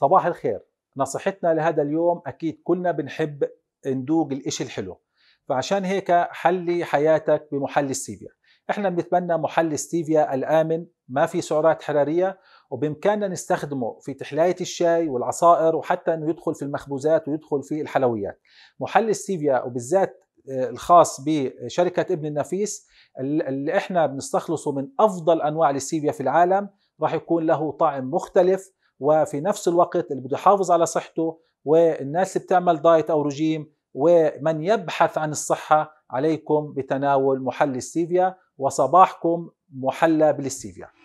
صباح الخير نصيحتنا لهذا اليوم أكيد كلنا بنحب ندوق الإشي الحلو فعشان هيك حلي حياتك بمحل ستيفيا احنا بنتبنى محل ستيفيا الآمن ما في سعرات حرارية وبإمكاننا نستخدمه في تحلاية الشاي والعصائر وحتى أنه يدخل في المخبوزات ويدخل في الحلويات محل ستيفيا وبالذات آه، الخاص بشركة ابن النفيس اللي احنا بنستخلصه من أفضل أنواع الستيفيا في العالم راح يكون له طعم مختلف وفي نفس الوقت اللي بده يحافظ على صحته والناس اللي بتعمل دايت او رجيم ومن يبحث عن الصحه عليكم بتناول محلي الستيفيا وصباحكم محلى بالستيفيا